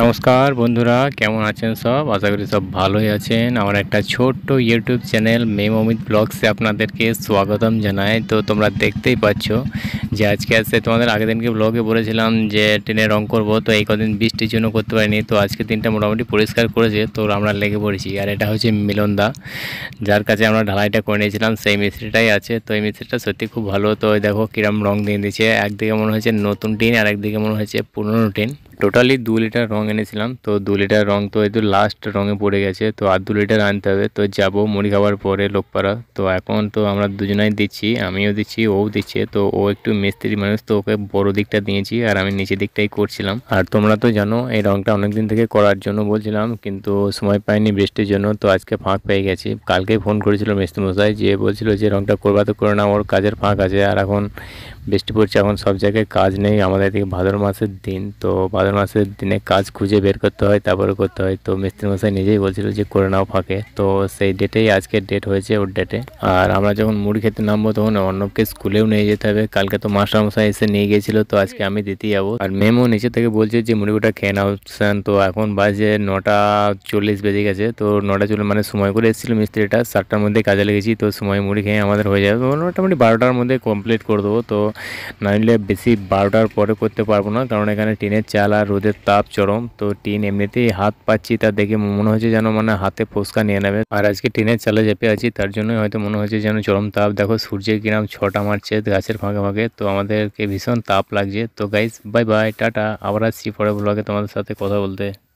নমস্কার বন্ধুরা কেমন আছেন সব আশা করি সব ভালোই আছেন আমার একটা ছোট্ট ইউটিউব চ্যানেল মেম অমিত ব্লগসে আপনাদেরকে স্বাগতম জানাই তো তোমরা দেখতেই পাচ্ছ যে আজকে আসছে তোমাদের আগের দিনকে ব্লগে বলেছিলাম যে ট্রেনে রং করবো তো এই কদিন বৃষ্টির জন্য করতে পারিনি তো আজকে দিনটা মোটামুটি পরিষ্কার করেছে তো আমরা লেগে পড়েছি আর এটা হচ্ছে মিলনদা যার কাছে আমরা ঢালাইটা করে নিয়েছিলাম সেই মিস্ত্রিটাই আছে তো এই মিস্ত্রিটা সত্যি খুব ভালো তো দেখো কীরম রং দিয়ে দিচ্ছে একদিকে মনে হয়েছে নতুন টিন আর একদিকে মনে হয়েছে পুরনো টিন টোটালি দু লিটার রঙ এনেছিলাম তো দু লিটার রঙ তো এই তো লাস্ট রঙে পড়ে গেছে তো আর দু লিটার আনতে হবে তো যাব মুড়ি খাওয়ার পরে লোকপাড়া তো এখন তো আমরা দুজনাই দিচ্ছি আমিও দিচ্ছি ও দিচ্ছে তো ও একটু মিস্ত্রি মানুষ তো ওকে বড় দিকটা দিয়েছি আর আমি নিচে দিকটাই করছিলাম আর তোমরা তো জানো এই রঙটা অনেকদিন থেকে করার জন্য বলছিলাম কিন্তু সময় পাইনি বৃষ্টির জন্য তো আজকে ফাঁক পেয়ে গেছি কালকে ফোন করেছিল মিস্ত্রি মশাই যে বলছিল যে রঙটা করবা তো করে না ওর কাজের ফাঁক আছে আর এখন বৃষ্টি পড়ছে এখন সব জায়গায় কাজ নেই আমাদের এদিকে ভাদর মাসের দিন তো ভাদর মাসের দিনে কাজ খুঁজে বের করতে হয় তারপরে করতে হয় তো মিস্ত্রি মশাই নিজেই বলছিল যে করে নাও ফাঁকে তো সেই ডেটেই আজকের ডেট হয়েছে ওর ডেটে আর আমরা যখন মুড়ি খেতে নামবো তখন অন্যকে স্কুলেও নিয়ে যেতে হবে কালকে তো মাস্টারমশাই এসে নিয়ে গিয়েছিলো তো আজকে আমি দিতে যাবো আর মেমও নিচে থেকে বলছে যে মুড়িগুটা খেয়ে নাও তো এখন বাজে নটা চল্লিশ বেজে গেছে তো নটা চল্লিশ মানে সময় করে এসেছিল মিস্ত্রিটা সাতটার মধ্যে কাজে লেগেছি তো সময় মুড়ি খেয়ে আমাদের হয়ে যাবে মোটামুটি বারোটার মধ্যে কমপ্লিট করে দেবো তো নইলে বেশি বারোটার পরে করতে পারবো না কারণ এখানে টিনের চাল আর রোদের তাপ চরম তো টিন এমনিতেই হাত পাচ্ছি তা দেখে মনে হচ্ছে যেন মানে হাতে পোস্কা নিয়ে নেবে আর আজকে টিনের চালে চেপে আছি তার জন্যই হয়তো মনে হচ্ছে যেন চরম তাপ দেখো সূর্যের কিরাম ছটা মারছে গাছের ফাঁকে ফাঁকে তো আমাদেরকে ভীষণ তাপ লাগছে তো গাইস বাই বাই টাটা আবার আসছি পরে ব্লগে তোমাদের সাথে কথা বলতে